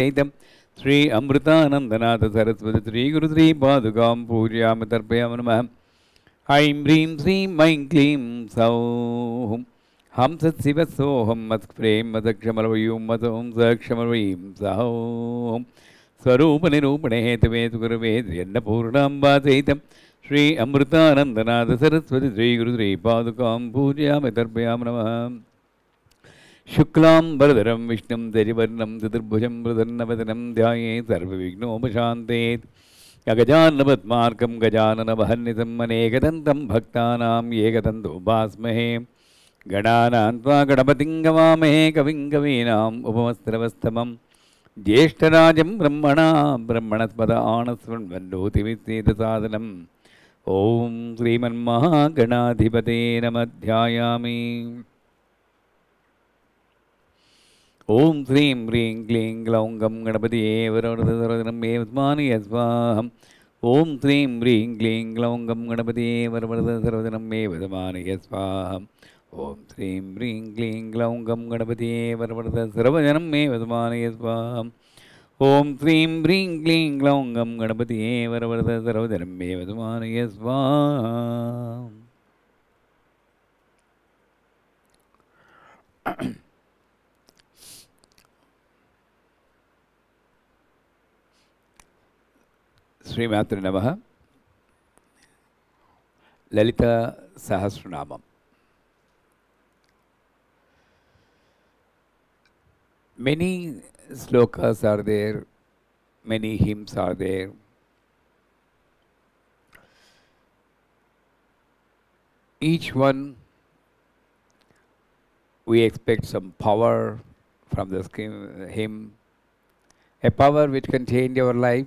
चैतम श्री अमृतानन्दनाथ सरस्वती श्रीगुरु श्री पादुकां पूजयामि तर्पयामि नमः ऐं ह्रीं श्रीं ऐं क्लीं सौः हं सत्शिवसोऽहं मत्प्रें मदक्षमलवयूं मदों सक्षमलवयीं सौः स्वरूपनिरूपणे हेतवे सुगुरवे त्र्यन्नपूर्णाम्बा चैतं श्री अमृतानन्दनाथ सरस्वती श्रीगुरु श्रीपादुकां पूजयामि तर्पयामि नमः शुक्लाम्बरधरं विष्णुं दरिवर्णं चतुर्भुजं मृदन्नवदनं ध्याये सर्वविघ्नोपशान्ते गजानपद्मार्कं गजाननवहन्नितम् अनेकदन्तं भक्तानाम् एकदन्तोपास्महे गणानां त्वा गणपतिं गवामहे कविं कवीनाम् उपमस्त्रवस्तमं ज्येष्ठराजं ब्रह्मणा ब्रह्मणस्पद आणस्वन्वन्नोतिवित्तेतसाधनम् ॐ श्रीमन्महागणाधिपते नमध्यायामि ஓம் ஸ்ரீம் ஹ்ரீம் க்ளீம் க்ளௌங் கம் கணபதி ஏவரோடம் ஏஸ்மானு யஸ்வாகம் ஓம் ஸ்ரீம் ஹ்ரீம் க்ளீம் க்ளௌங் கம் கணபதி ஏவரவரத சர்வதனம் ஏவதமானு யஸ்வாகம் ஓம் ஸ்ரீம் ஹ்ரீம் க்ளீம் க்ளௌங் கம் கணபதி ஏவரவரத சர்வஜனம் ஏவதமானு யஸ்வாகம் ஓம் ஸ்ரீம் ஹ்ரீம் க்ளீம் க்ளௌங் கம் கணபதி ஏவரவரத சர்வதனம் ஏவதமானு யஸ்வாகம் Sri Matri Namaha Lalita Sahasranamam Many slokas are there, many hymns are there. Each one we expect some power from this hymn, a power which can change our life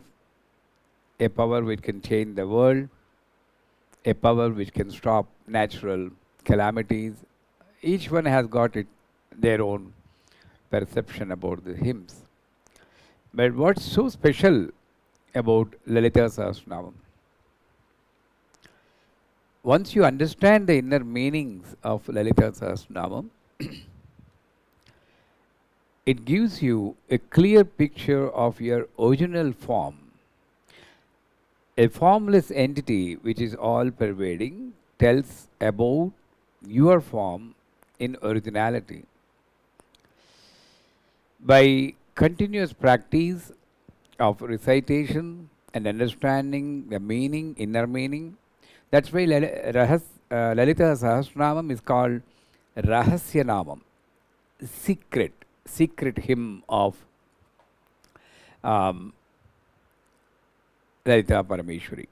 a power which can change the world, a power which can stop natural calamities. Each one has got it, their own perception about the hymns. But what's so special about Lalita Sahasranam? Once you understand the inner meanings of Lalita Sahasranam, it gives you a clear picture of your original form a formless entity which is all pervading tells about your form in originality. By continuous practice of recitation and understanding the meaning, inner meaning, that's why Rahas, uh, Lalita Sahasranamam is called Rahasyanamam, secret, secret hymn of um, Raita Parameshwari.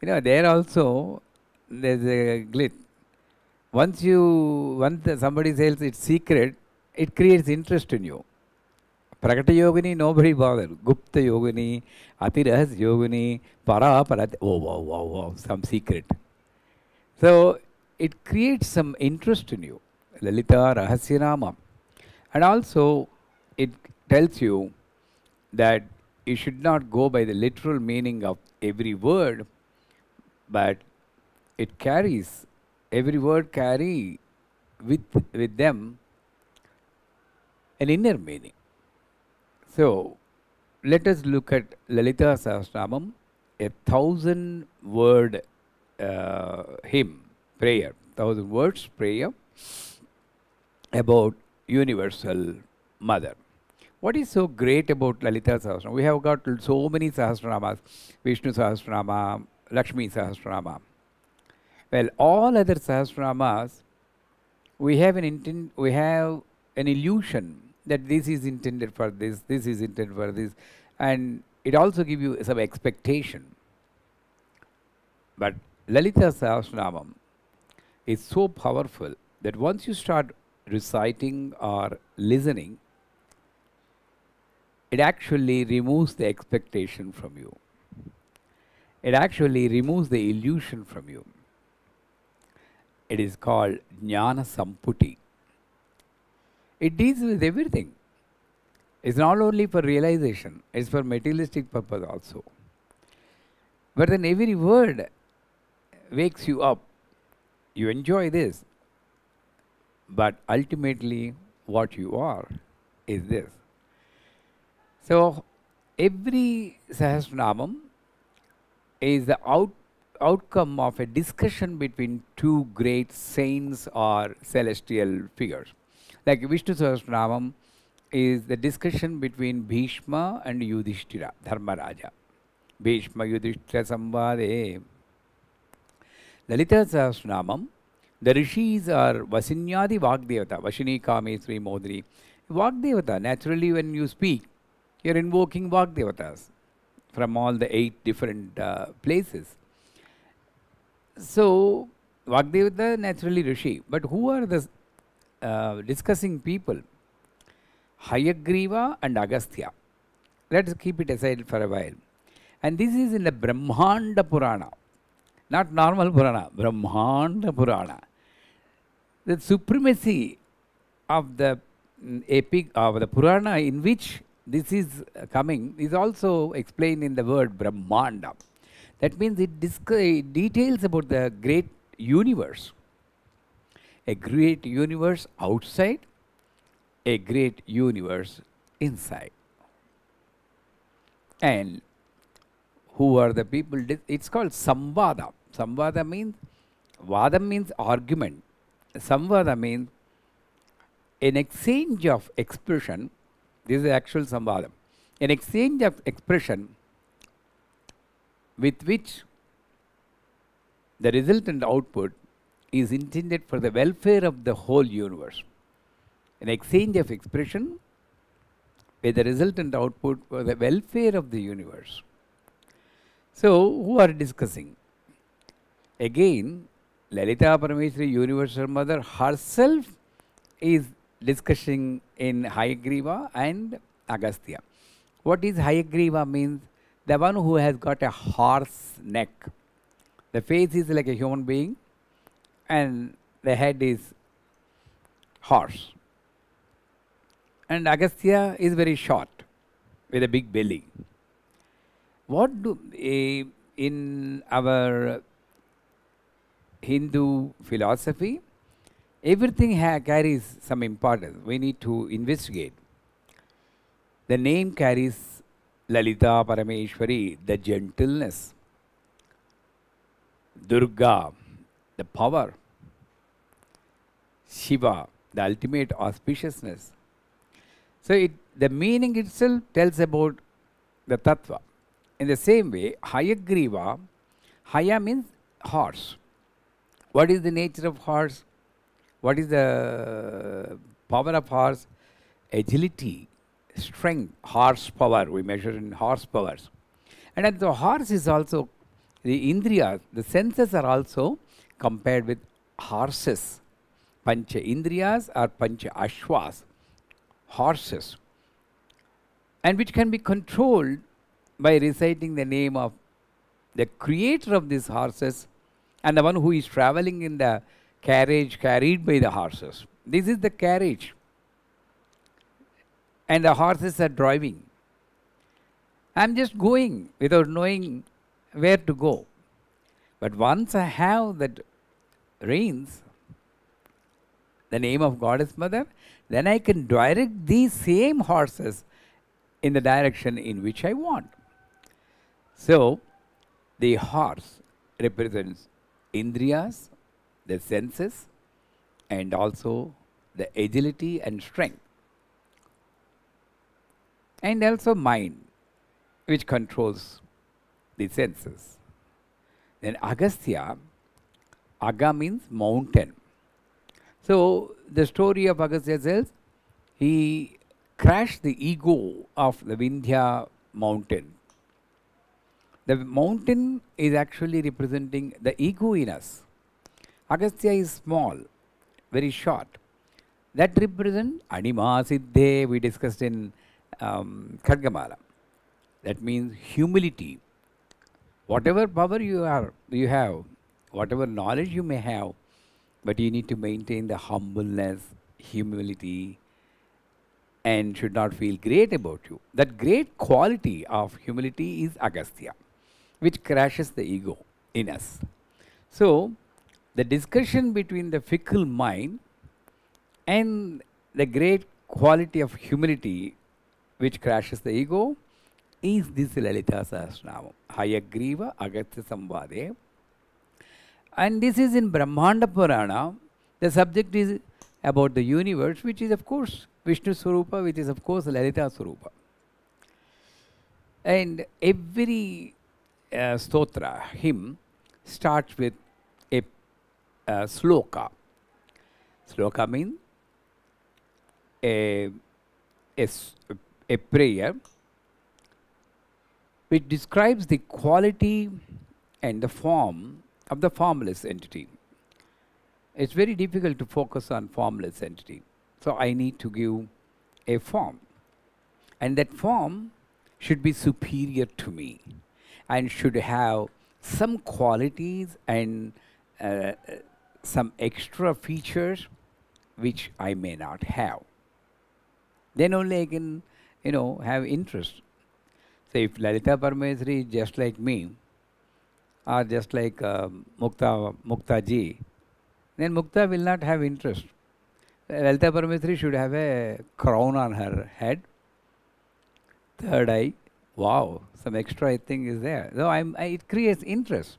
You know, there also there's a glitch. Once you, once somebody says it's secret, it creates interest in you. Prakata yogini, nobody bothered. Gupta yogini, Atirahas yogini, para, para, oh, wow, wow, wow, some secret. So it creates some interest in you. Lalita Rahasyanama. And also it tells you that you should not go by the literal meaning of every word, but it carries, every word carry with, with them an inner meaning. So, let us look at Lalita Sahasramam, a thousand word uh, hymn, prayer, thousand words prayer about universal mother. What is so great about Lalita Sahasranama? We have got so many Sahasranamas, Vishnu Sahasranama, Lakshmi Sahasranama. Well, all other Sahasranamas, we have an intent, we have an illusion that this is intended for this, this is intended for this, and it also gives you some expectation. But Lalita Sahasranamam is so powerful that once you start reciting or listening, it actually removes the expectation from you. It actually removes the illusion from you. It is called Jnana Samputi. It deals with everything. It's not only for realization, it's for materialistic purpose also. But then every word wakes you up. You enjoy this. But ultimately, what you are is this. So every Sahasranamam is the out, outcome of a discussion between two great saints or celestial figures. Like Vishnu Sahasranamam is the discussion between Bhishma and Yudhishthira, Dharmaraja. Bhishma Yudhishthira Samvade. Lalita Sahasranamam, the rishis are Vasinyadi Vagdevata, Vashini Kamesri Modri. Vagdevata, naturally when you speak, you're invoking Vagdevatas from all the eight different uh, places. So, Vagdevata naturally Rishi, but who are the uh, discussing people? Hayagriva and Agastya. Let's keep it aside for a while. And this is in the Brahmanda Purana, not normal Purana, Brahmanda Purana. The supremacy of the mm, epic of the Purana in which this is uh, coming is also explained in the word Brahmanda. That means it, uh, it details about the great universe, a great universe outside, a great universe inside. And who are the people? It's called Samvada. Samvada means, Vada means argument. Samvada means an exchange of expression this is the actual Samvadam. An exchange of expression with which the resultant output is intended for the welfare of the whole universe. An exchange of expression with the resultant output for the welfare of the universe. So, who are discussing? Again, Lalita Parameshwari, Universal Mother herself is discussing in Hayagriva and Agastya. What is Hayagriva means? The one who has got a horse neck. The face is like a human being and the head is horse. And Agastya is very short with a big belly. What do uh, in our Hindu philosophy, everything carries some importance. We need to investigate. The name carries Lalita Parameshwari, the gentleness. Durga, the power. Shiva, the ultimate auspiciousness. So it, the meaning itself tells about the tattva. In the same way, Hayagriva, Haya means horse. What is the nature of horse? what is the power of horse? Agility, strength, horse power. We measure in horse powers, And the horse is also, the indriya the senses are also compared with horses. Pancha indriyas or pancha ashwas, horses. And which can be controlled by reciting the name of the creator of these horses and the one who is traveling in the carriage carried by the horses. This is the carriage. And the horses are driving. I'm just going without knowing where to go. But once I have that reins, the name of Goddess Mother, then I can direct these same horses in the direction in which I want. So, the horse represents Indriyas, the senses and also the agility and strength. And also mind, which controls the senses. Then Agastya, Aga means mountain. So the story of Agastya says he crashed the ego of the Vindhya mountain. The mountain is actually representing the ego in us. Agastya is small, very short. That represents anima siddhe we discussed in um, Khadgamala. That means humility. Whatever power you are, you have, whatever knowledge you may have, but you need to maintain the humbleness, humility, and should not feel great about you. That great quality of humility is Agastya, which crashes the ego in us. So, the discussion between the fickle mind and the great quality of humility which crashes the ego is this Lalita Sahasranama, Hayagriva Agatya Samvade. And this is in Brahmanda Purana. The subject is about the universe, which is of course Vishnu Swarupa, which is of course Lalita Swarupa. And every uh, stotra, hymn, starts with uh, sloka. Sloka means eh, a, eh, a, a prayer which describes the quality and the form of the formless entity. It's very difficult to focus on formless entity. So I need to give a form. And that form should be superior to me and should have some qualities and uh, some extra features which I may not have. Then only I can, you know, have interest. So if Lalita Paramesri is just like me, or just like uh, Mukta, Mukta ji, then Mukta will not have interest. Lalita Paramesri should have a crown on her head, third eye. Wow, some extra thing is there. So I'm, I, it creates interest.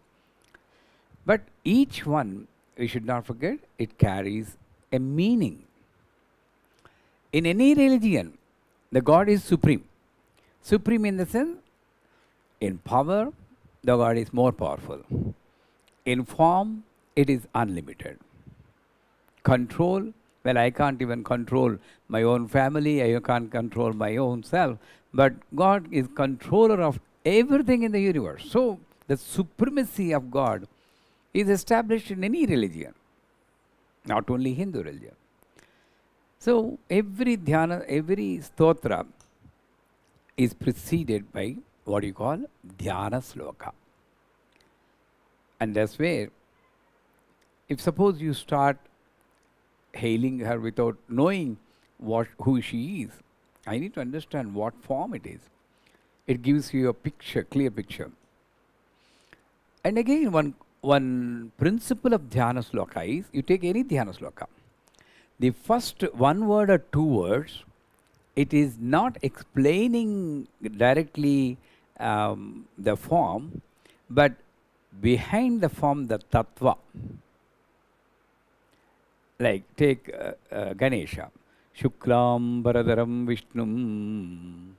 But each one we should not forget, it carries a meaning. In any religion, the God is supreme. Supreme in the sense, in power, the God is more powerful. In form, it is unlimited. Control, well, I can't even control my own family, I can't control my own self, but God is controller of everything in the universe. So, the supremacy of God is established in any religion, not only Hindu religion. So every dhyana, every stotra is preceded by what you call dhyana sloka. And that's where, if suppose you start hailing her without knowing what who she is, I need to understand what form it is. It gives you a picture, clear picture. And again, one one principle of dhyana sloka is you take any dhyana sloka. The first one word or two words, it is not explaining directly um, the form, but behind the form, the tattva. Like take uh, uh, Ganesha, Shuklam Baradaram Vishnum.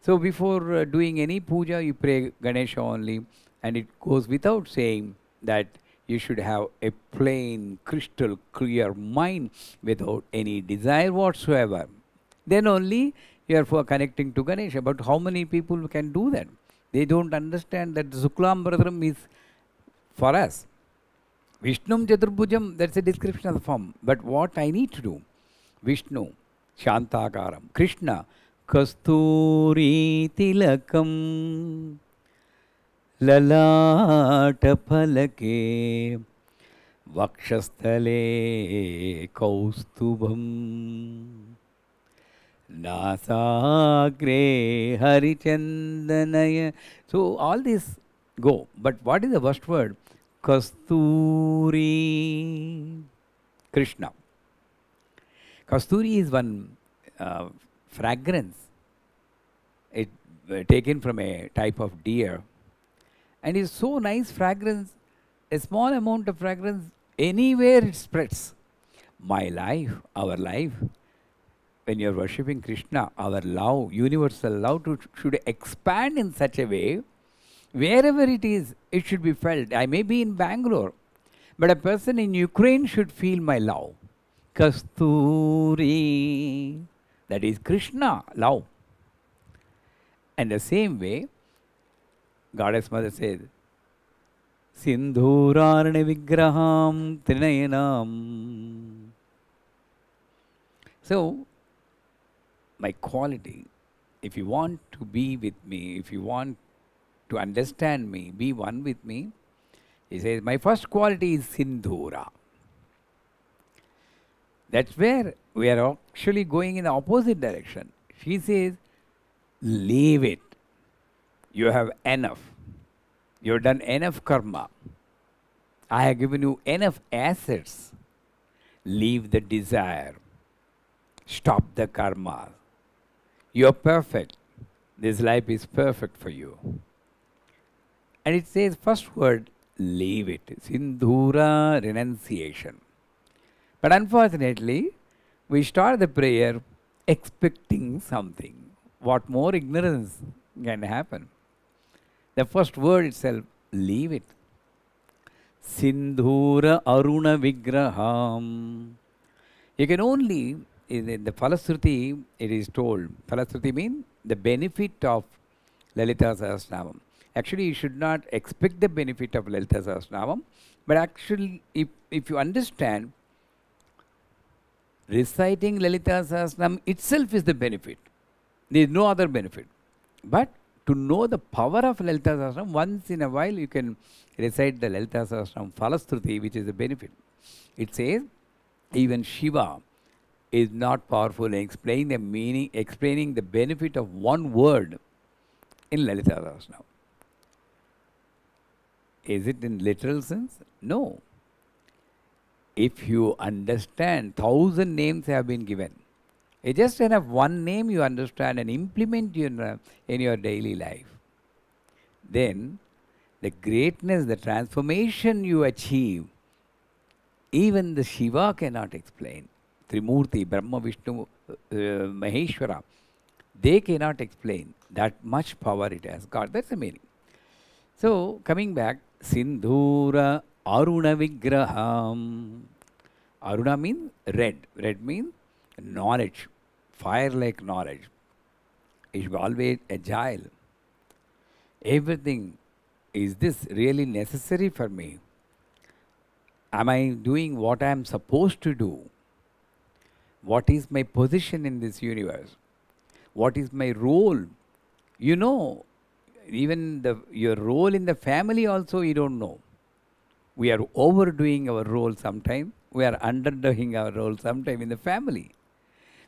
So before uh, doing any puja, you pray Ganesha only. And it goes without saying that you should have a plain, crystal clear mind without any desire whatsoever. Then only you are for connecting to Ganesha. But how many people can do that? They don't understand that Suklam is for us. Vishnum Chaturbhujam, that's a description of the form. But what I need to do? Vishnu, Shantakaram, Krishna, Kasturi Tilakam. ललाटफलके वक्षस्थले कौस्तुभं नासाग्रे हरिचन्दनय so all this go but what is the first word Kasturi Krishna Kasturi is one uh, fragrance. Taken from a type of deer and it's so nice fragrance, a small amount of fragrance, anywhere it spreads. My life, our life, when you're worshipping Krishna, our love, universal love to, should expand in such a way, wherever it is, it should be felt. I may be in Bangalore, but a person in Ukraine should feel my love. Kasturi, that is Krishna, love. And the same way, Goddess said, said సింధూరారణి విగ్రహాం So, my quality, if you want to be with me, if you want to understand me, be one with me, he says, my first quality is Sindhura. That's where we are actually going in the opposite direction. She says, leave it. You have enough. You have done enough karma. I have given you enough assets. Leave the desire. Stop the karma. You are perfect. This life is perfect for you. And it says, first word, leave it. Sindhura renunciation. But unfortunately, we start the prayer expecting something. What more ignorance can happen? The first word itself, leave it. Sindhura Aruna Vigraham. You can only, in the Phalasuti, it is told, Phalasuti means the benefit of Lalita Sahasranamam. Actually, you should not expect the benefit of Lalita Sahasranamam, but actually, if, if you understand, reciting Lalita Sahasranam itself is the benefit. There is no other benefit. But to know the power of Lalita Sahasram, once in a while you can recite the Lalita Sahasram Falastruti, which is a benefit. It says, even Shiva is not powerful in explaining the meaning, explaining the benefit of one word in Lalita Sahasram. Is it in literal sense? No. If you understand, thousand names have been given just enough one name you understand and implement in, uh, in your daily life. Then the greatness, the transformation you achieve, even the Shiva cannot explain. Trimurti, Brahma, Vishnu, uh, Maheshwara, they cannot explain that much power it has got. That's the meaning. So, coming back, Sindhura Aruna Vigraham. Aruna means red. Red means knowledge fire like knowledge. It should be always agile. Everything is this really necessary for me? Am I doing what I am supposed to do? What is my position in this universe? What is my role? You know, even the, your role in the family also you don't know. We are overdoing our role sometimes. We are underdoing our role sometimes in the family.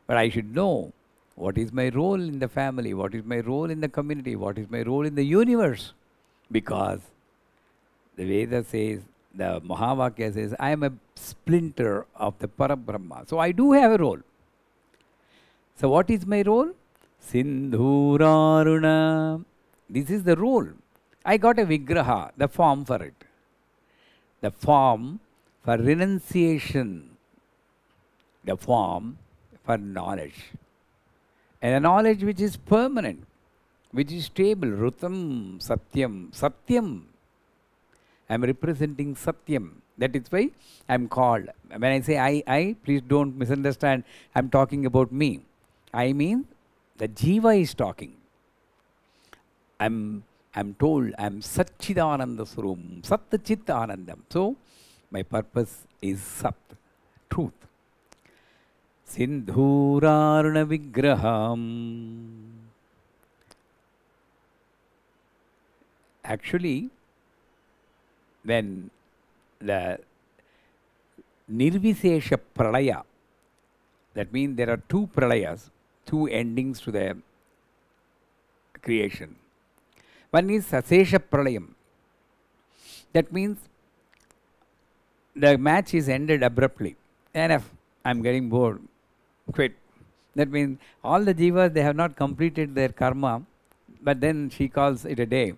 But I should know what is my role in the family, what is my role in the community, what is my role in the universe. Because the Veda says, the Mahavakya says, I am a splinter of the Parabrahma. So I do have a role. So what is my role? Sindhuraruna. This is the role. I got a vigraha, the form for it. The form for renunciation. The form for knowledge. And a knowledge which is permanent, which is stable. Rutam, Satyam, Satyam. I am representing Satyam. That is why I am called. When I say I, I, please don't misunderstand. I am talking about me. I mean the Jiva is talking. I am I'm told I am Satchidananda Surum, Sat Chit Anandam. So my purpose is Sat, truth. Sindhurarnavigraham. Actually, when the Nirvisesha Pralaya, that means there are two Pralayas, two endings to the creation. One is Sasesha Pralayam. That means the match is ended abruptly. Enough, I'm getting bored quit. That means all the jivas, they have not completed their karma, but then she calls it a day.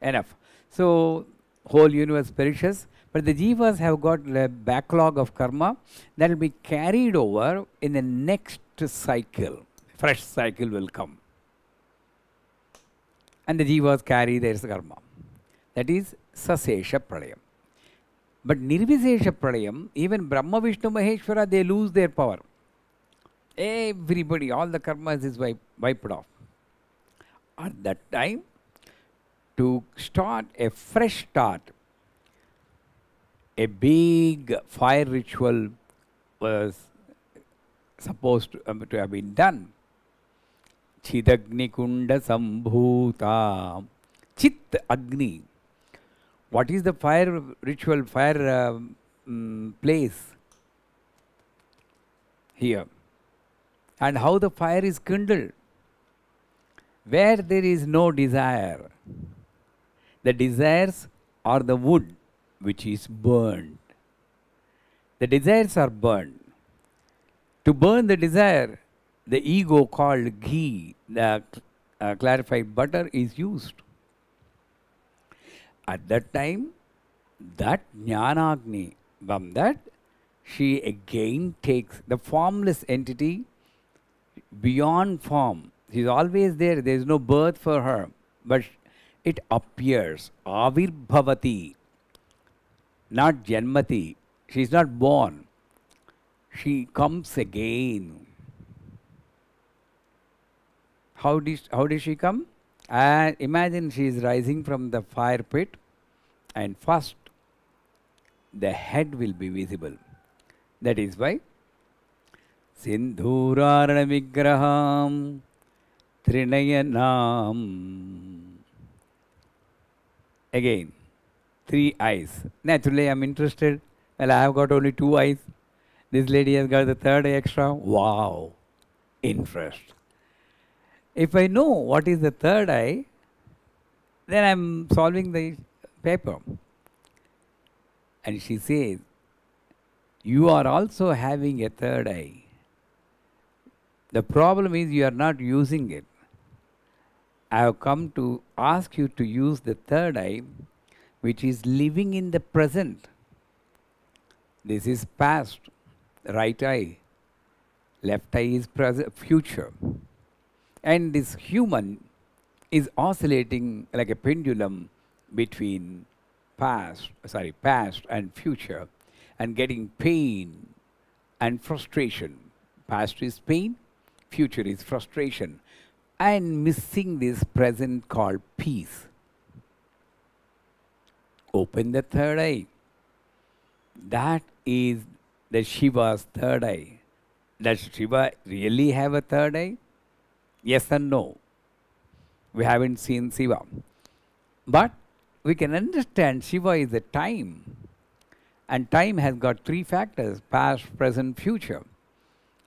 Enough. So, whole universe perishes, but the jivas have got a backlog of karma that will be carried over in the next cycle. Fresh cycle will come. And the jivas carry their karma. That is sasesha pradayam. But nirvisesha pradayam, even Brahma, Vishnu, Maheshwara, they lose their power. Everybody, all the karmas is wipe, wiped off. At that time, to start a fresh start, a big fire ritual was supposed to, um, to have been done. Chidagnikunda Sambhuta. Chit Agni. What is the fire ritual, fire um, place here? and how the fire is kindled. Where there is no desire, the desires are the wood which is burned. The desires are burned. To burn the desire, the ego called ghee, the uh, clarified butter, is used. At that time, that jnanagni, from that, she again takes the formless entity beyond form. She's always there. There is no birth for her. But it appears. Avirbhavati. Not Janmati. She is not born. She comes again. How did, how she come? Uh, imagine she is rising from the fire pit and first the head will be visible. That is why സിന്ധൂരാരണവിഗ്രഹാം ത്രിണയനാം again three eyes naturally i'm interested well i have got only two eyes this lady has got the third eye extra wow interest if i know what is the third eye then i'm solving the paper and she says you are also having a third eye the problem is you are not using it. I have come to ask you to use the third eye, which is living in the present. This is past, right eye. Left eye is future. And this human is oscillating like a pendulum between past, sorry, past and future and getting pain and frustration. Past is pain, future is frustration and missing this present called peace. Open the third eye. That is the Shiva's third eye. Does Shiva really have a third eye? Yes and no. We haven't seen Shiva. But we can understand Shiva is a time. And time has got three factors past, present, future.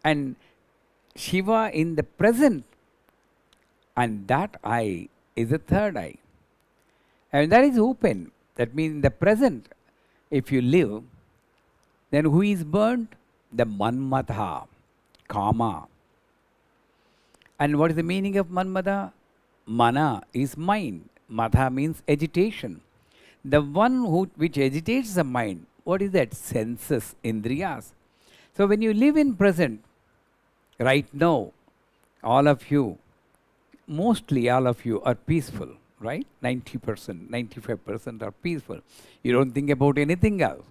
And Shiva in the present. And that eye is the third eye. And that is open. That means in the present, if you live, then who is burnt? The manmatha, karma. And what is the meaning of manmatha? Mana is mind. Matha means agitation. The one who, which agitates the mind, what is that? Senses, indriyas. So when you live in present, right now, all of you, mostly all of you are peaceful, right? 90%, 95% are peaceful. You don't think about anything else.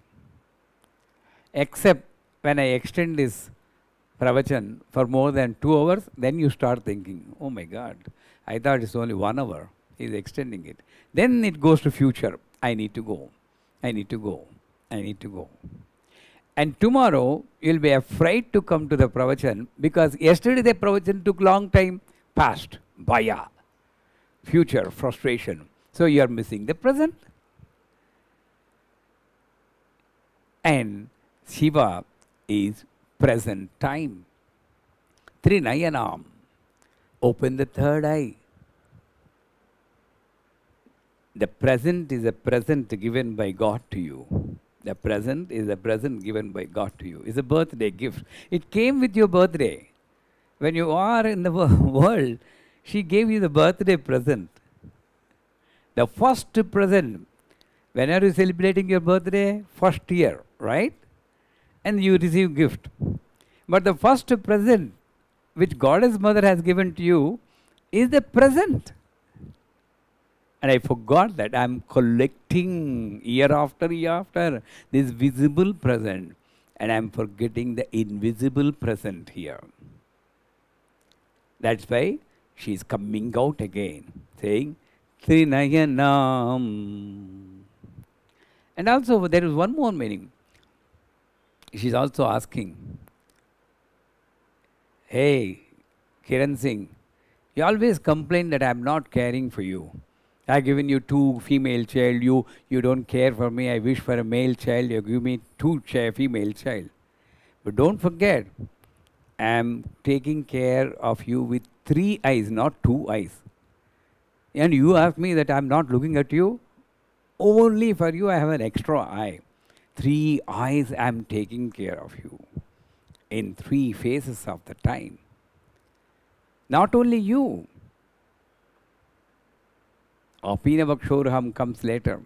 Except when I extend this pravachan for more than two hours, then you start thinking, oh my God, I thought it's only one hour. He's extending it. Then it goes to future. I need to go. I need to go. I need to go. And tomorrow, you'll be afraid to come to the pravachan because yesterday the pravachan took long time. Past, bhaya, future, frustration. So you are missing the present. And Shiva is present time. Trinayanam. Open the third eye. The present is a present given by God to you. The present is a present given by God to you. It's a birthday gift. It came with your birthday. When you are in the world, she gave you the birthday present. The first present. When are you celebrating your birthday? First year, right? And you receive gift. But the first present which Goddess Mother has given to you is the present. And I forgot that I'm collecting year after year after this visible present. And I'm forgetting the invisible present here. That's why she's coming out again, saying, Trinayanam. And also, there is one more meaning. She's also asking, Hey, Kiran Singh, you always complain that I'm not caring for you. I given you two female child. You you don't care for me. I wish for a male child. You give me two ch- female child. But don't forget, I'm taking care of you with three eyes, not two eyes. And you ask me that I'm not looking at you. Only for you, I have an extra eye. Three eyes, I'm taking care of you in three phases of the time. Not only you, or comes later,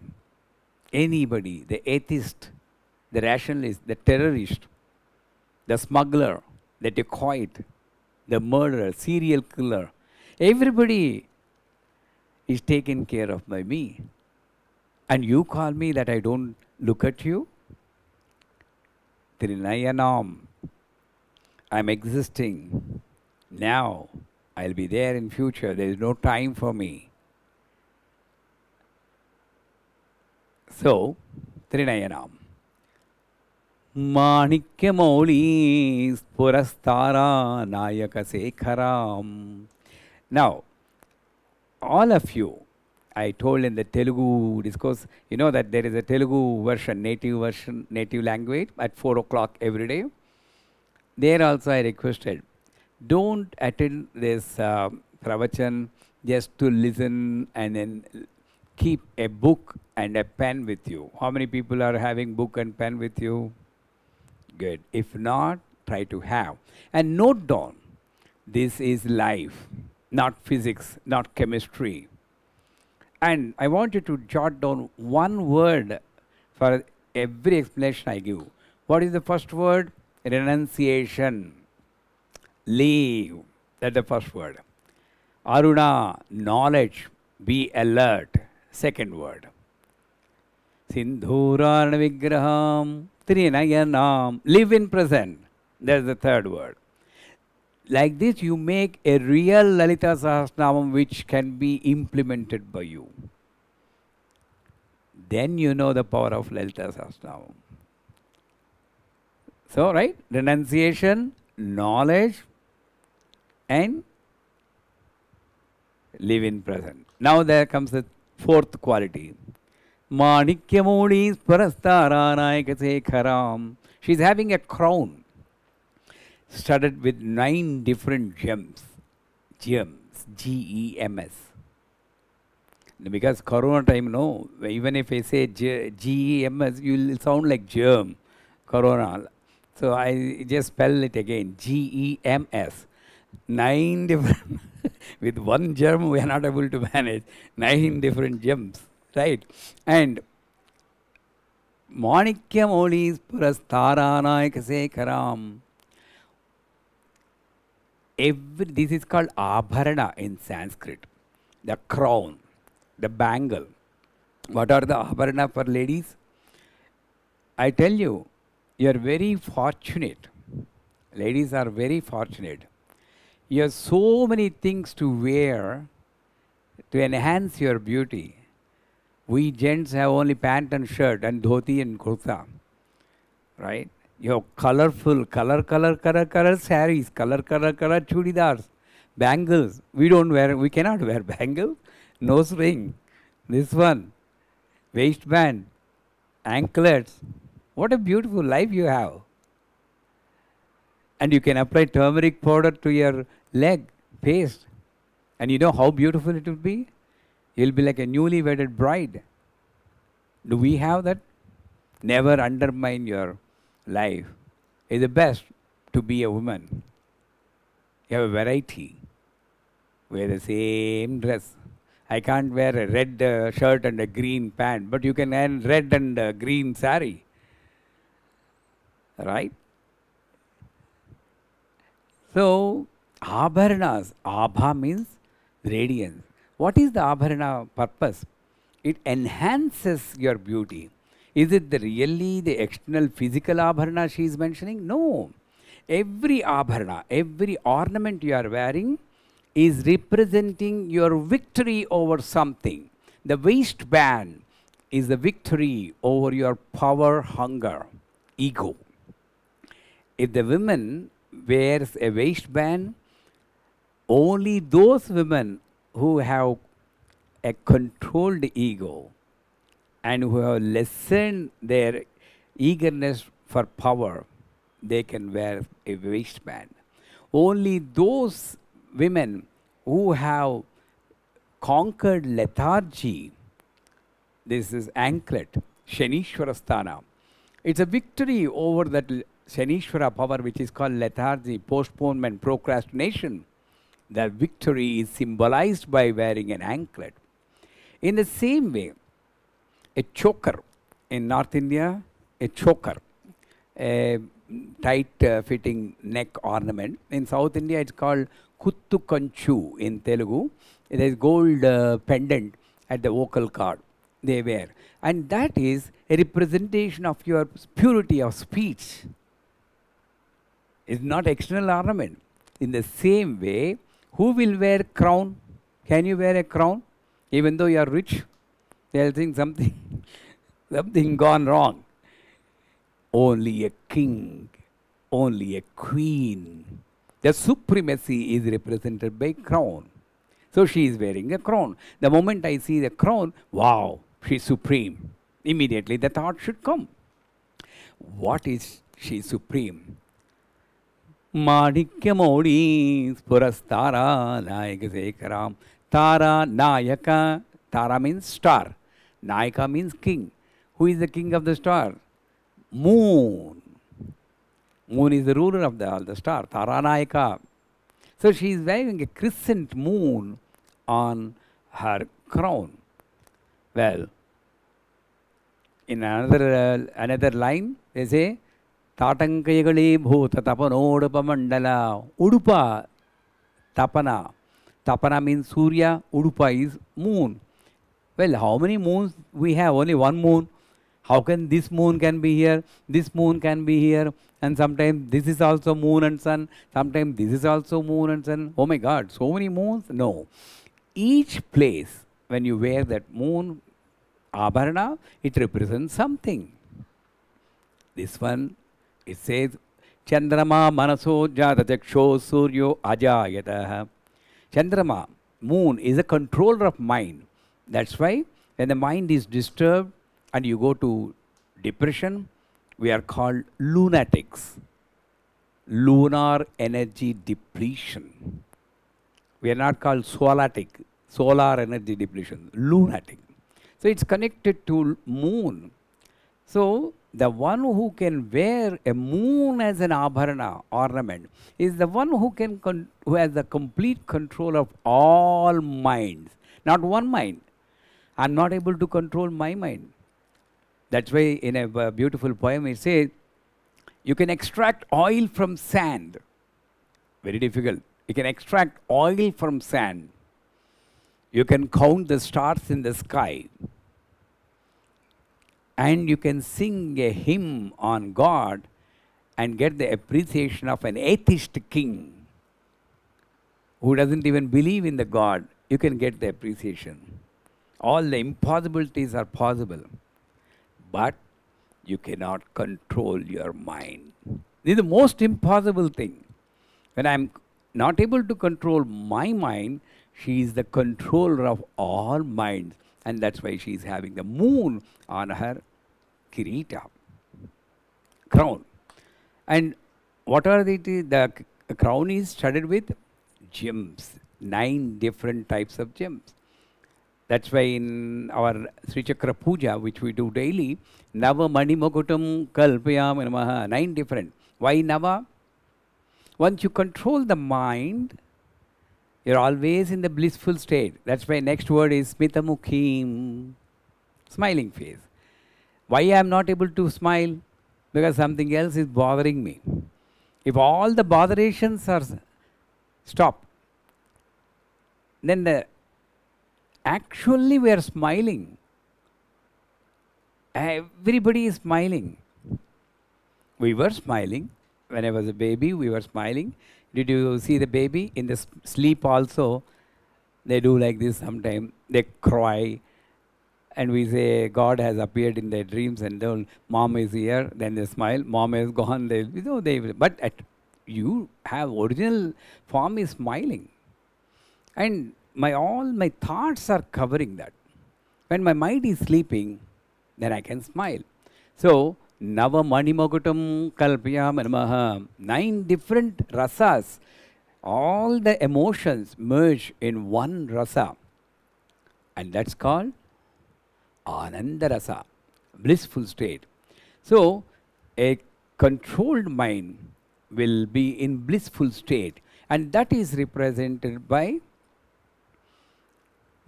anybody, the atheist, the rationalist, the terrorist, the smuggler, the dacoit, the murderer, serial killer, everybody is taken care of by me. And you call me that I don't look at you? Trinayanam. I'm existing now. I'll be there in future. There is no time for me. So, Trinayanam. Mauli Purastara Nayaka Sekharam. Now, all of you, I told in the Telugu discourse, you know that there is a Telugu version, native version, native language at 4 o'clock every day. There also I requested, don't attend this uh, pravachan just to listen and then keep a book and a pen with you. How many people are having book and pen with you? Good. If not, try to have. And note down, this is life, not physics, not chemistry. And I want you to jot down one word for every explanation I give. What is the first word? Renunciation. Leave. That's the first word. Aruna, knowledge. Be alert second word. Sindhuran vigraham trinayanam. Live in present. That's the third word. Like this, you make a real Lalita Sahasranam which can be implemented by you. Then you know the power of Lalita Sahasranam. So, right? Renunciation, knowledge, and live in present. Now there comes the fourth quality മാണിക്യമൂളീശ്വരസ്താരാനായകശേഖരാം she is having a crown studded with nine different gems. Gems, G E M S. Because Corona time, no, even if I say G E M S, you will sound like germ, Corona. So I just spell it again G E M S. Nine different. with one germ, we are not able to manage nine different germs, right? And Manikyamolis Purastharanayakasekaram. Every, this is called Abharana in Sanskrit, the crown, the bangle. What are the Abharana for ladies? I tell you, you are very fortunate. Ladies are very fortunate you have so many things to wear to enhance your beauty. We gents have only pant and shirt and dhoti and kurta, right? You have colorful, color, color, color, color saris, color, color, color chudidars, bangles. We don't wear, we cannot wear bangles, nose ring, this one, waistband, anklets. What a beautiful life you have. And you can apply turmeric powder to your leg, face. And you know how beautiful it will be? You'll be like a newly wedded bride. Do we have that? Never undermine your life. It's the best to be a woman. You have a variety. Wear the same dress. I can't wear a red uh, shirt and a green pant, but you can wear red and uh, green sari. Right? So, Abharanas, Abha means radiance. What is the Abharana purpose? It enhances your beauty. Is it the really the external physical Abharana she is mentioning? No. Every Abharana, every ornament you are wearing is representing your victory over something. The waistband is the victory over your power, hunger, ego. If the woman wears a waistband, only those women who have a controlled ego and who have lessened their eagerness for power, they can wear a waistband. Only those women who have conquered lethargy, this is anklet, Shanishwarasthana. It's a victory over that Shanishwara power which is called lethargy, postponement, procrastination that victory is symbolized by wearing an anklet. In the same way, a choker in North India, a choker, a tight uh, fitting neck ornament. In South India, it's called kuttu kanchu in Telugu. It is gold uh, pendant at the vocal cord they wear. And that is a representation of your purity of speech. It's not external ornament. In the same way, who will wear crown? Can you wear a crown? Even though you are rich, they'll think something, something gone wrong. Only a king, only a queen. The supremacy is represented by crown. So she is wearing a crown. The moment I see the crown, wow, she's supreme. Immediately the thought should come. What is she supreme? മാണിക്യമോടി സ്ഫുരസ്താരാ നായക ശേഖരാം താര നായക താര means star നായക means king who is the king of the star moon moon is the ruler of the the star താരാ നായക So she is wearing a crescent moon on her crown. Well, in another, uh, another line, they say, ತಾಟಂಕಯಗಳೀಭೂತ ತಪನೋಡುಪಮಂಡಲ ಉಡುಪ ತಪನ tapana means surya udupa is moon well how many moons we have only one moon how can this moon can be here this moon can be here and sometimes this is also moon and sun sometimes this is also moon and sun oh my god so many moons no each place when you wear that moon abharana it represents something this one it says, Chandrama manaso jatachaksho suryo ajayataha. Chandrama, moon, is a controller of mind. That's why when the mind is disturbed and you go to depression, we are called lunatics. Lunar energy depletion. We are not called solatic, solar energy depletion, lunatic. So it's connected to moon. So the one who can wear a moon as an abharana ornament is the one who can who has the complete control of all minds not one mind i'm not able to control my mind that's why in a uh, beautiful poem it says you can extract oil from sand very difficult you can extract oil from sand you can count the stars in the sky and you can sing a hymn on God and get the appreciation of an atheist king who doesn't even believe in the God, you can get the appreciation. All the impossibilities are possible, but you cannot control your mind. This is the most impossible thing. When I'm not able to control my mind, she is the controller of all minds. And that's why she is having the moon on her kirita, crown. And what are the, the crown is studded with gems, nine different types of gems. That's why in our Sri Chakra Puja, which we do daily, Nava Mani Makutam Kalpayam nine different. Why Nava? Once you control the mind, you're always in the blissful state. That's why next word is Smitamukhim, smiling face. Why I am not able to smile? Because something else is bothering me. If all the botherations are stopped, then the, actually we are smiling. Everybody is smiling. We were smiling. When I was a baby, we were smiling. Did you see the baby? In the sleep also, they do like this sometimes. They cry, and we say God has appeared in their dreams and then mom is here, then they smile, mom is gone, they, you know, they, but at, you have original form is smiling. And my all my thoughts are covering that. When my mind is sleeping, then I can smile. So, Navamanimagutam Kalpiyam Namaha, nine different rasas, all the emotions merge in one rasa. And that's called anandarasa, blissful state. So, a controlled mind will be in blissful state and that is represented by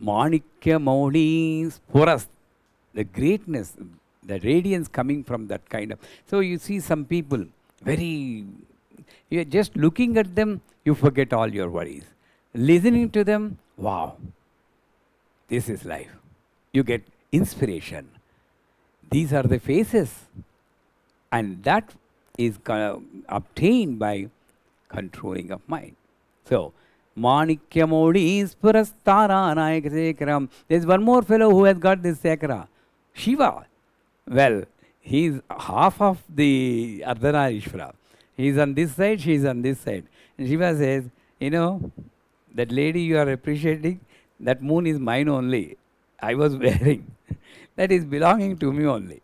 Manikya Mauni Sporas, the greatness, the radiance coming from that kind of. So you see some people very, you're just looking at them, you forget all your worries. Listening to them, wow, this is life. You get inspiration. These are the phases, and that is obtained by controlling of mind. So, Manikya Spurastara Nayak sekaram. There's one more fellow who has got this Sekra, Shiva. Well, he's half of the He He's on this side, she's on this side. And Shiva says, you know, that lady you are appreciating, that moon is mine only. I was wearing. that is belonging to me only.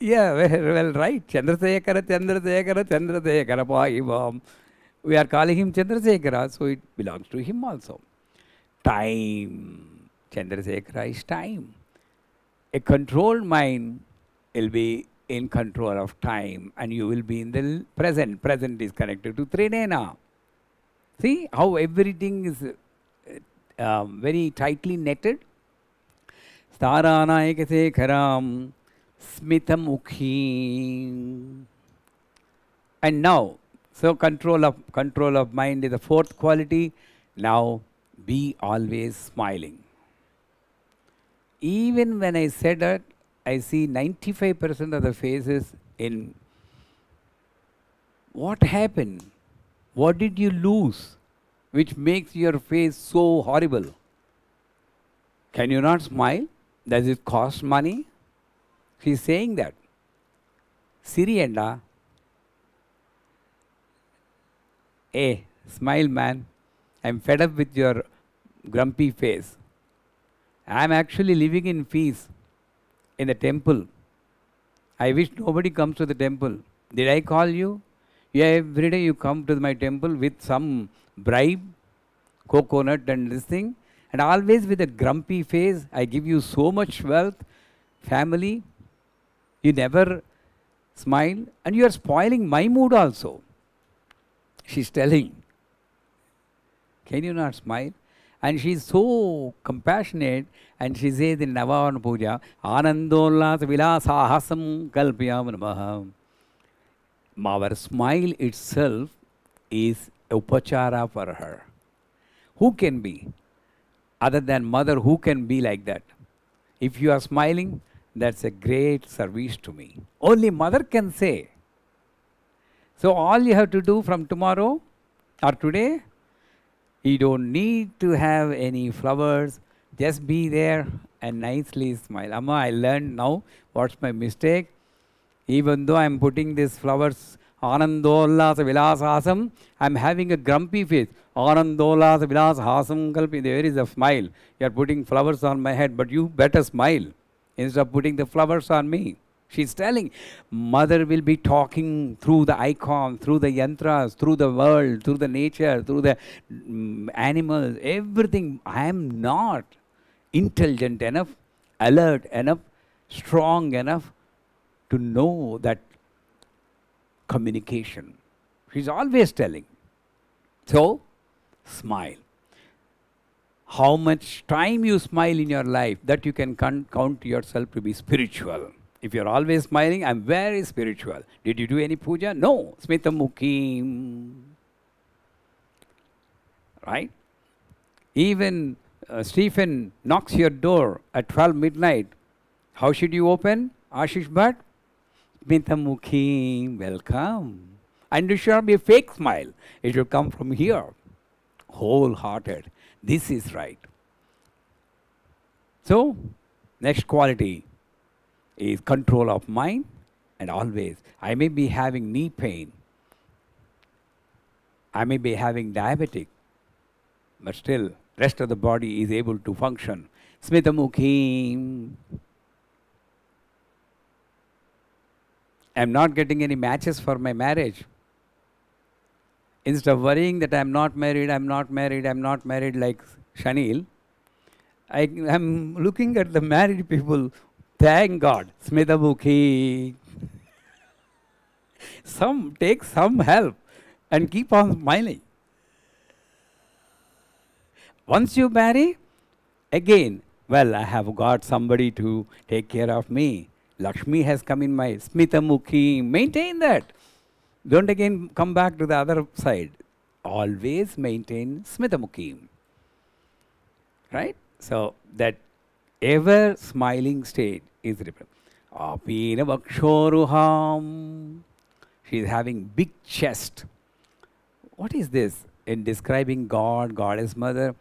Yeah, well, well right. Chandrasekhara, Chandrasekhara, Chandrasekhara, Paivam. We are calling him Chandrasekhara, so it belongs to him also. Time. Chandrasekhara is time. A controlled mind will be in control of time and you will be in the present. Present is connected to Trinena. See how everything is uh, um, very tightly netted. Taranayakasekharam Smitamukhi. And now, so control of control of mind is the fourth quality. Now be always smiling. Even when I said that, I see 95% of the faces in what happened? What did you lose? Which makes your face so horrible. Can you not smile? Does it cost money? He's saying that. Sirienda, hey, smile man, I'm fed up with your grumpy face. I'm actually living in peace in the temple. I wish nobody comes to the temple. Did I call you? Yeah, every day you come to my temple with some bribe, coconut and this thing and always with a grumpy face, I give you so much wealth, family, you never smile, and you are spoiling my mood also. She's telling, Can you not smile? And she's so compassionate, and she says in Navavan Puja, Anandollas Vilasahasam Kalpyam Namaha. Our smile itself is upachara for her. Who can be? other than mother who can be like that? If you are smiling, that's a great service to me. Only mother can say. So all you have to do from tomorrow or today, you don't need to have any flowers. Just be there and nicely smile. Amma, I learned now what's my mistake. Even though I'm putting these flowers, Anandolasa Vilasasam, I'm having a grumpy face. Anandolas Vilas Hasam Kalpi, there is a smile. You are putting flowers on my head, but you better smile instead of putting the flowers on me. She's telling, mother will be talking through the icon, through the yantras, through the world, through the nature, through the um, animals, everything. I am not intelligent enough, alert enough, strong enough to know that communication. She's always telling. So, smile. How much time you smile in your life, that you can count yourself to be spiritual. If you're always smiling, I'm very spiritual. Did you do any puja? No. Mukim. Right? Even uh, Stephen knocks your door at 12 midnight. How should you open, Ashish Bhatt? Mukim. welcome. And it should not be a fake smile. It should come from here wholehearted. This is right. So, next quality is control of mind and always. I may be having knee pain. I may be having diabetic, but still rest of the body is able to function. Smitamukhi. I'm not getting any matches for my marriage instead of worrying that I'm not married, I'm not married, I'm not married like Shanil, I, am looking at the married people, thank God, Smita some take some help and keep on smiling. Once you marry, again, well, I have got somebody to take care of me. Lakshmi has come in my Smita Mukhi. Maintain that. Don't again come back to the other side. Always maintain smithamukhi. Right? So that ever smiling state is represented. She is having big chest. What is this? In describing God, Goddess Mother,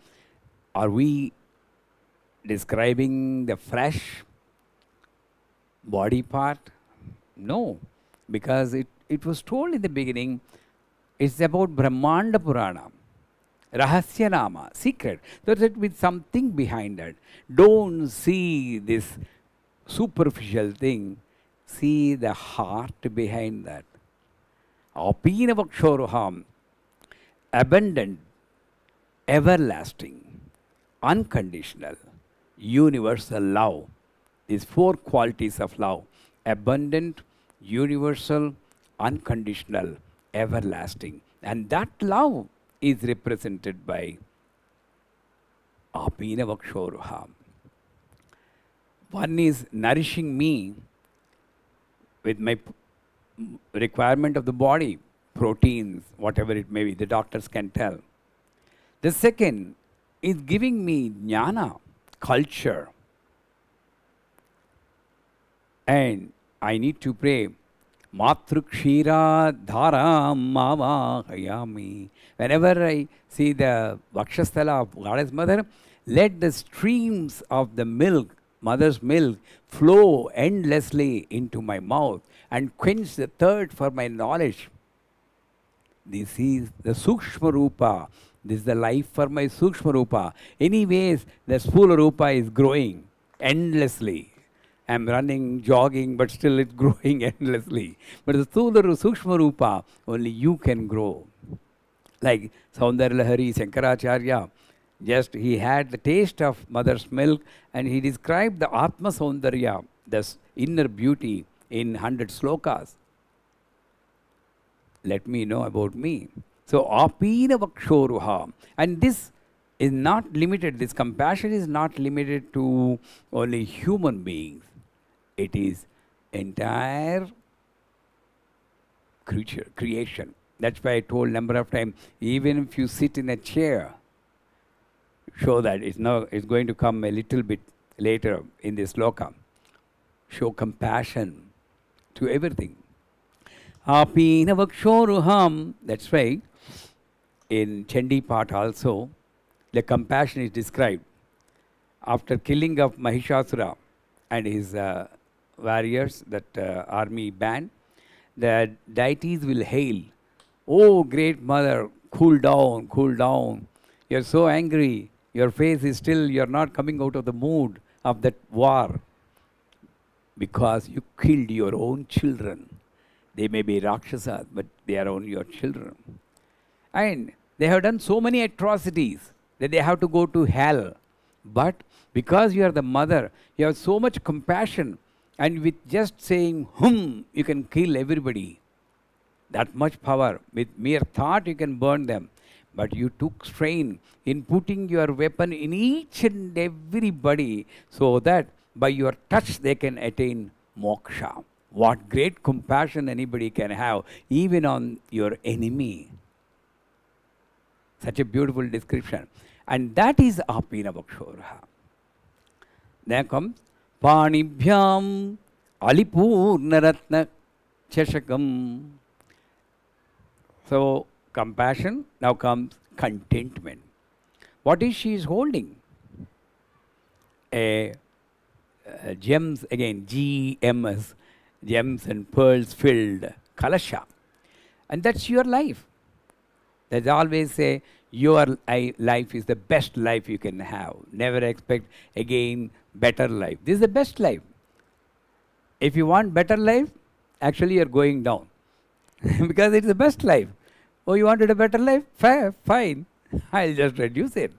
are we describing the fresh body part? No, because it it was told in the beginning, it's about Brahmanda Purana, Rahasya Nama, secret. So that with something behind that. Don't see this superficial thing. See the heart behind that. Apinavakshoruham, abundant, everlasting, unconditional, universal love. These four qualities of love abundant, universal, unconditional, everlasting. And that love is represented by Apinavakshoruha. One is nourishing me with my requirement of the body, proteins, whatever it may be, the doctors can tell. The second is giving me jnana, culture. And I need to pray Dharam Mamahayami. Whenever I see the Vakshasthala of Goddess Mother, let the streams of the milk, mother's milk, flow endlessly into my mouth and quench the thirst for my knowledge. This is the Sukshma Rupa. This is the life for my Sukshma Rupa. Anyways, the Spula Rupa is growing endlessly am running, jogging, but still it's growing endlessly. But through the Sukshma Rupa, only you can grow. Like Saundar Lahari, Shankaracharya, just he had the taste of mother's milk and he described the Atma Saundarya, this inner beauty, in 100 slokas. Let me know about me. So, apina vakshoruha. And this is not limited, this compassion is not limited to only human beings it is entire creature, creation. That's why I told number of times, even if you sit in a chair, show that it's, now, it's going to come a little bit later in this sloka. Show compassion to everything. Apinavakshoruham, that's why in Chandi part also, the compassion is described. After killing of Mahishasura and his uh, warriors that uh, army band. The deities will hail, Oh, great mother, cool down, cool down. You're so angry. Your face is still, you're not coming out of the mood of that war because you killed your own children. They may be Rakshasas, but they are only your children. And they have done so many atrocities that they have to go to hell. But because you are the mother, you have so much compassion and with just saying hum, you can kill everybody. That much power. With mere thought, you can burn them. But you took strain in putting your weapon in each and everybody so that by your touch they can attain moksha. What great compassion anybody can have, even on your enemy. Such a beautiful description. And that is apina bhakshoraha. There comes பாணிபியாம் alipurnarathna chashakam. So compassion, now comes contentment. What is she is holding? gems again, GMS, gems and pearls filled kalasha. And that's your life. There's always say your life is the best life you can have. Never expect again better life. This is the best life. If you want better life, actually you're going down because it's the best life. Oh, you wanted a better life? Fair, fine. I'll just reduce it.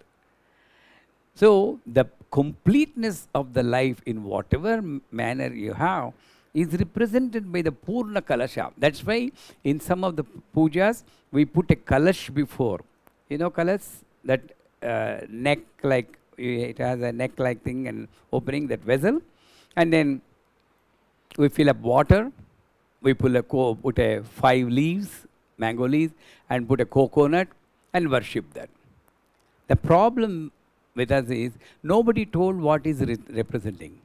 So, the completeness of the life in whatever manner you have is represented by the Purna Kalasha. That's why in some of the pujas we put a kalash before. You know, kalash? That uh, neck like it has a neck like thing and opening that vessel. And then we fill up water, we pull a put a five leaves, mango leaves, and put a coconut and worship that. The problem with us is nobody told what is re representing.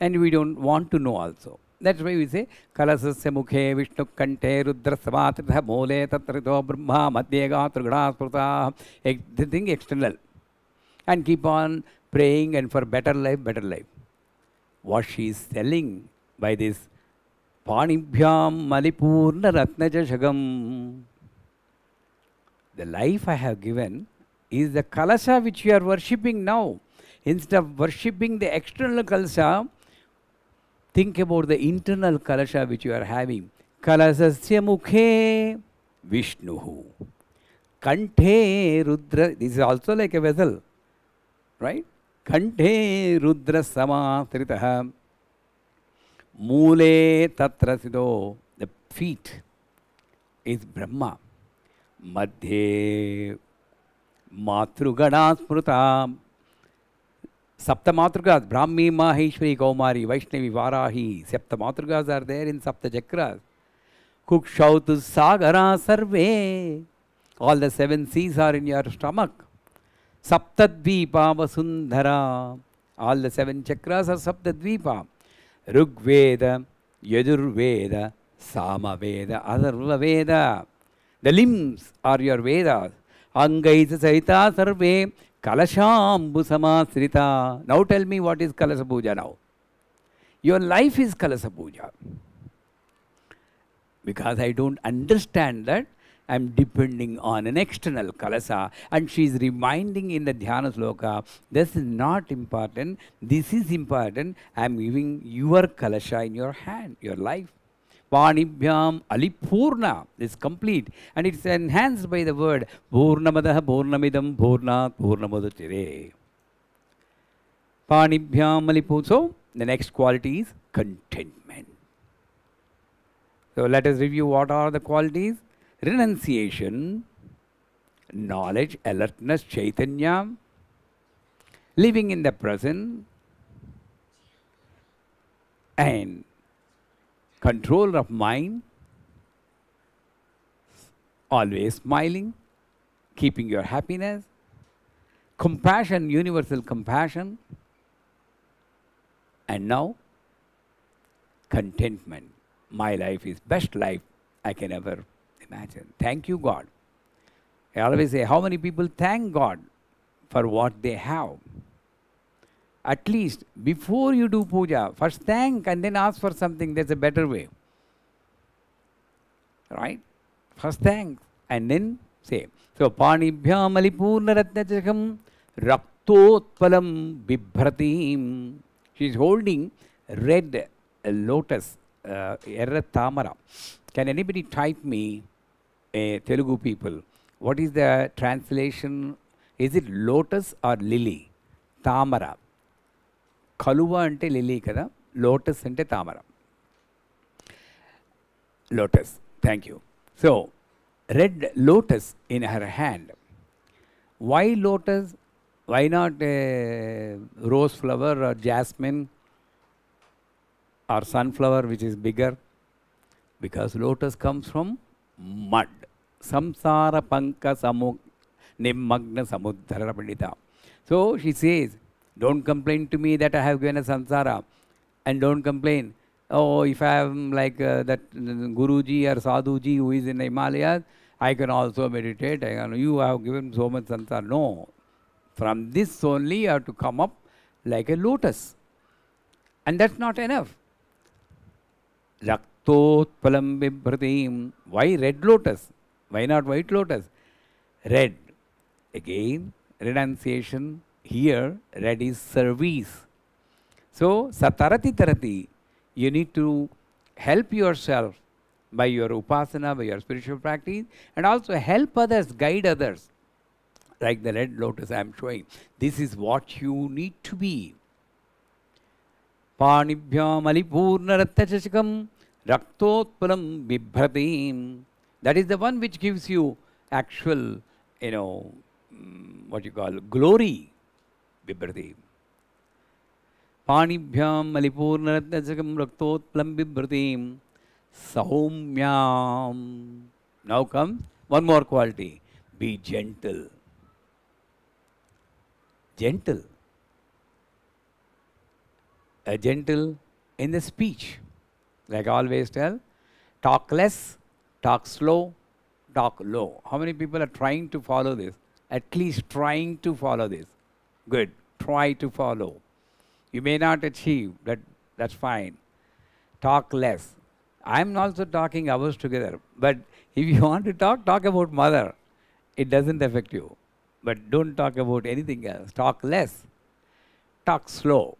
And we don't want to know also. That's why we say Kalasasya Mukhe Vishnu Kante Rudrasavatrita Mole Tatrito Brahma Madhyega Trugada Spruta. The thing external and keep on praying and for better life, better life. What she is telling by this Panibhyam Malipurna Ratnajashagam. The life I have given is the kalasa which you are worshipping now. Instead of worshipping the external kalasa, think about the internal kalasa which you are having. Kalasasya mukhe Vishnuhu. Kante Rudra. This is also like a vessel. right? Kante Rudra Samatritaha. Mule Tatrasido. The feet is Brahma. Madhye Matrugana Smrutam. Saptamatrikas, Brahmi, Maheshwari, Kaumari, Vaishnavi, Varahi, Saptamatrikas are there in Sapta Chakras. Kukshautu Sagara Sarve. All the seven seas are in your stomach. Saptadvipa Vasundhara. All the seven chakras are Saptadvipa. Rigveda, Yajurveda, Samaveda, Atharva Veda. The limbs are your Vedas. Angaita Saita Sarve Kalashambu Samasrita. Now tell me what is Kalasa Puja now. Your life is Kalasa Puja. Because I don't understand that I'm depending on an external kalasa. And she is reminding in the dhyana sloka, this is not important, this is important. I'm giving your kalasa in your hand, your life. Vanibhyam Alipurna is complete and it's enhanced by the word Purnamadaha Purnamidam Purna Purnamadachire. Panibhyam Alipurna. So the next quality is contentment. So let us review what are the qualities renunciation, knowledge, alertness, chaitanya, living in the present, and control of mind, always smiling, keeping your happiness, compassion, universal compassion, and now contentment. My life is best life I can ever Imagine. Thank you, God. I always say, how many people thank God for what they have? At least before you do puja, first thank and then ask for something. There's a better way. Right? First thank and then say. So, Panibhyam Alipurnaratnachakam Raktotpalam Bibhratim. She's holding red lotus, uh, Can anybody type me Telugu people. What is the translation? Is it lotus or lily? Tamara. Kaluva ante lily kada. Lotus ante tamara. Lotus. Thank you. So, red lotus in her hand. Why lotus? Why not a rose flower or jasmine or sunflower which is bigger? Because lotus comes from mud samsara panka samuk nimmagna samudhara pandita so she says don't complain to me that i have given a samsara and don't complain oh if i am like uh, that uh, guruji or sadhuji who is in the himalayas i can also meditate I can, you have given so much samsara no from this only you have to come up like a lotus and that's not enough रक्तोत्पलं बिभ्रतीं why red lotus? Why not white lotus? Red. Again, renunciation. Here, red is service. So, satarati tarati, you need to help yourself by your upasana, by your spiritual practice, and also help others, guide others. Like the red lotus I am showing. This is what you need to be. पाणिभ्यामलिपूर्णरक्तचषकं रक्तोत्पलं बिभ्रतीम् That is the one which gives you actual, you know, mm, what you call glory, Bibrati. पाणिभ्याम मलिपूर्णरत्नजकम रक्तोत्प्लम बिभ्रतीम सौम्याम now come one more quality be gentle gentle gentle in the speech like always tell talk less talk slow, talk low. How many people are trying to follow this? At least trying to follow this. Good. Try to follow. You may not achieve, but that's fine. Talk less. I'm also talking hours together. But if you want to talk, talk about mother. It doesn't affect you. But don't talk about anything else. Talk less. Talk slow.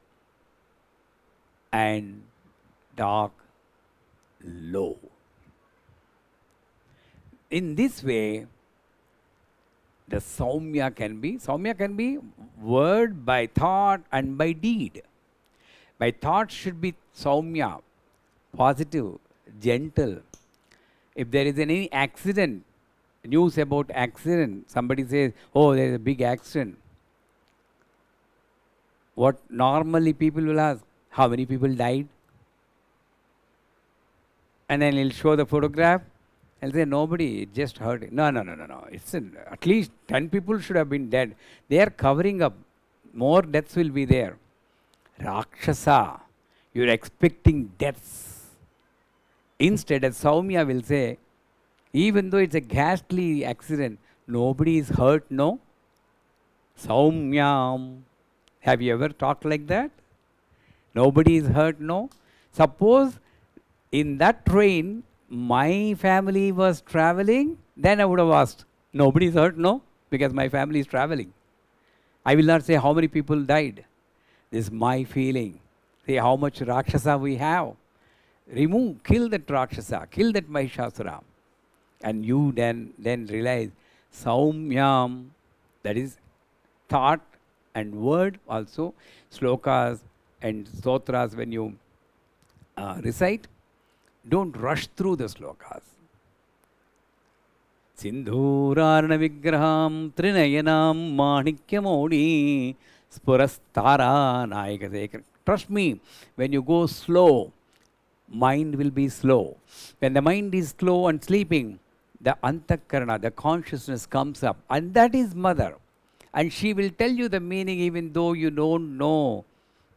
And talk low. In this way, the Saumya can be, Saumya can be word by thought and by deed. My thought should be Saumya, positive, gentle. If there is any accident, news about accident, somebody says, oh, there is a big accident. What normally people will ask, how many people died? And then he'll show the photograph and say nobody just heard it. No, no, no, no, no. It's an, at least 10 people should have been dead. They are covering up. More deaths will be there. Rakshasa, you're expecting deaths. Instead, as Saumya will say, even though it's a ghastly accident, nobody is hurt, no? Saumyam. Have you ever talked like that? Nobody is hurt, no? Suppose in that train, my family was traveling, then I would have asked. Nobody's hurt, no, because my family is traveling. I will not say how many people died. This is my feeling. See how much Rakshasa we have. Remove, kill that Rakshasa, kill that Mahishasura. And you then, then realize Saumyam, that is thought and word also, slokas and sotras when you uh, recite, don't rush through the slokas. Sindhurarna vigraham trinayanam manikyamoni spurastara naikatekar. Trust me, when you go slow, mind will be slow. When the mind is slow and sleeping, the antakarna, the consciousness comes up. And that is mother. And she will tell you the meaning even though you don't know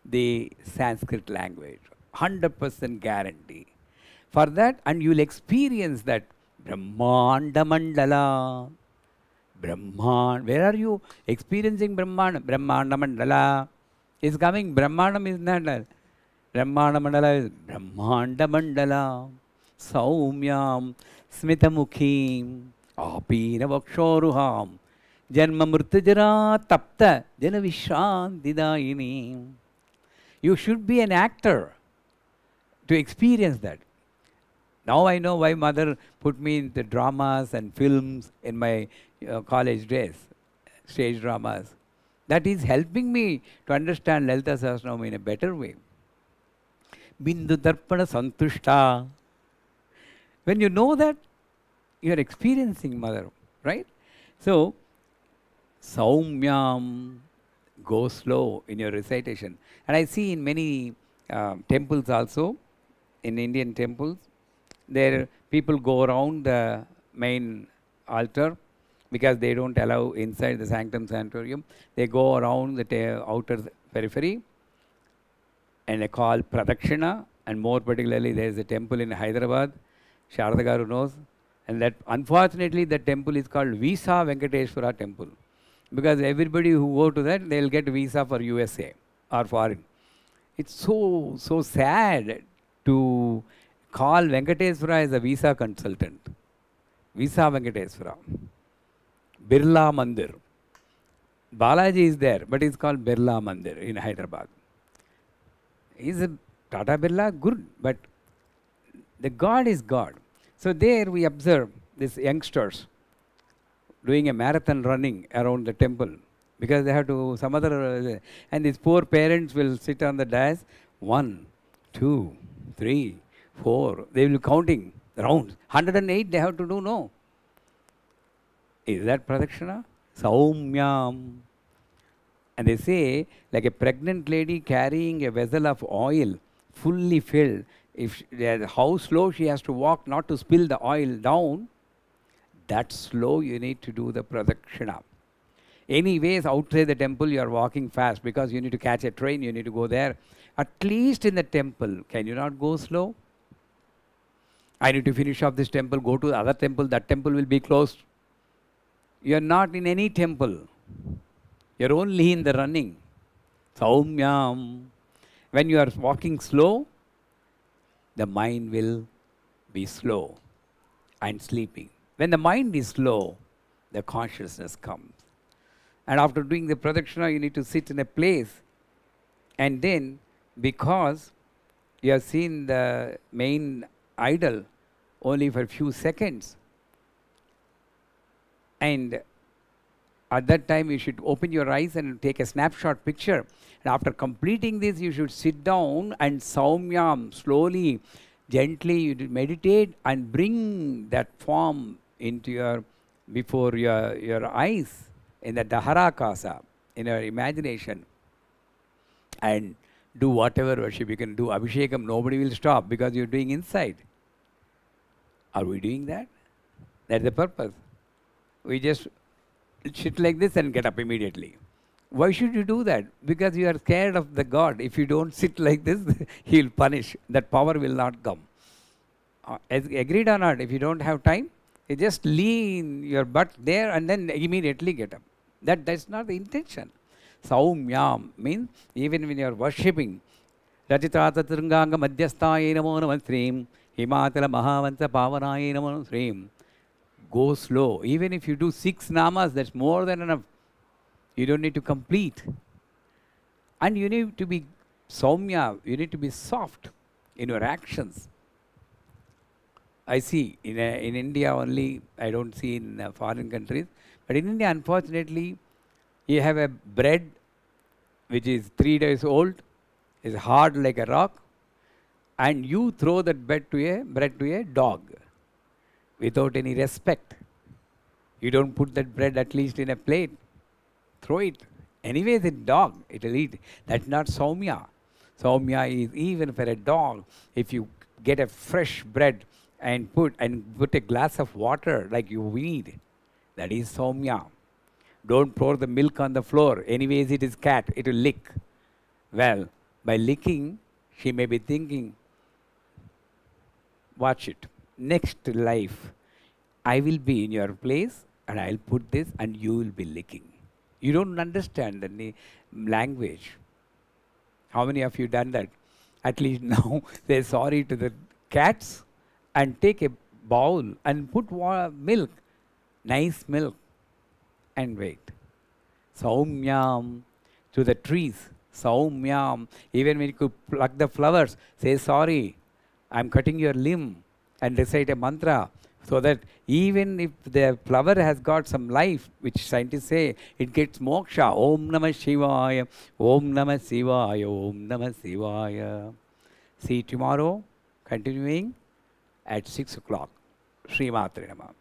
the Sanskrit language. 100% guarantee for that and you will experience that Brahmanda Mandala. Brahman, where are you experiencing Brahman? Brahmanda Mandala is coming. Brahmanam is not there. Brahmanda Mandala is Brahmanda Mandala. Saumyam Mukhi, Apina Vakshoruham Janma Murtajara Tapta Jana Vishantidayinim. You should be an actor to experience that. Now I know why mother put me in the dramas and films in my uh, college days, stage dramas. That is helping me to understand Lalita Sahasranam in a better way. Bindu Darpana Santushta. When you know that, you are experiencing mother, right? So, Saumyam, go slow in your recitation. And I see in many uh, temples also, in Indian temples, there, people go around the main altar because they don't allow inside the sanctum sanctorium. They go around the outer periphery and they call pradakshina. And more particularly, there is a temple in Hyderabad, Sharadagaru knows. And that, unfortunately, that temple is called Visa Venkateshwara Temple. Because everybody who go to that, they'll get visa for USA or foreign. It's so, so sad to Call Venkateswara as a visa consultant. Visa Venkateswara. Birla Mandir. Balaji is there, but it's called Birla Mandir in Hyderabad. a Tata Birla good? But the God is God. So there we observe these youngsters doing a marathon running around the temple because they have to some other and these poor parents will sit on the dais one, two, three, four. They will be counting rounds. 108 they have to do, no? Is that pradakshina? Saumyam. And they say, like a pregnant lady carrying a vessel of oil fully filled, if she, how slow she has to walk not to spill the oil down, that slow you need to do the pradakshina. Anyways, outside the temple you are walking fast because you need to catch a train, you need to go there. At least in the temple, can you not go slow? I need to finish off this temple, go to the other temple, that temple will be closed. You are not in any temple. You are only in the running. Saumyam. When you are walking slow, the mind will be slow and sleeping. When the mind is slow, the consciousness comes. And after doing the pradakshina, you need to sit in a place. And then, because you have seen the main idle only for a few seconds. And at that time, you should open your eyes and take a snapshot picture. And after completing this, you should sit down and saumyam slowly, gently, you meditate and bring that form into your, before your, your eyes in the dharakasa, in your imagination. And do whatever worship you can do. Abhishekam, nobody will stop because you're doing inside. Are we doing that? That's the purpose. We just sit like this and get up immediately. Why should you do that? Because you are scared of the God. If you don't sit like this, He'll punish. That power will not come. Uh, agreed or not, if you don't have time, you just lean your butt there and then immediately get up. That that's not the intention. Saumyam means even when you are worshipping, Rajitata Tirunganga Madhyastaya Namo Himatala Mahavanta Pavanaya Srim. Go slow. Even if you do six namas, that's more than enough. You don't need to complete. And you need to be saumya, you need to be soft in your actions. I see in, uh, in India only, I don't see in uh, foreign countries, but in India, unfortunately, you have a bread which is three days old, is hard like a rock, and you throw that bread to a bread to a dog without any respect. You don't put that bread at least in a plate. Throw it. Anyway, the dog, it'll eat. That's not saumya. Saumya is even for a dog. If you get a fresh bread and put and put a glass of water like you need, that is saumya. Don't pour the milk on the floor. Anyways, it is cat. It will lick. Well, by licking, she may be thinking, watch it. Next life, I will be in your place and I'll put this and you will be licking. You don't understand the language. How many of you done that? At least now say sorry to the cats and take a bowl and put milk, nice milk, and wait. Saumyam to the trees. Saumyam. Even when you could pluck the flowers, say sorry. I'm cutting your limb and recite a mantra so that even if the flower has got some life, which scientists say, it gets moksha. Om Namah Shivaya, Om Namah Shivaya, Om Namah Shivaya. See tomorrow, continuing at 6 o'clock. Sri Matre Namah.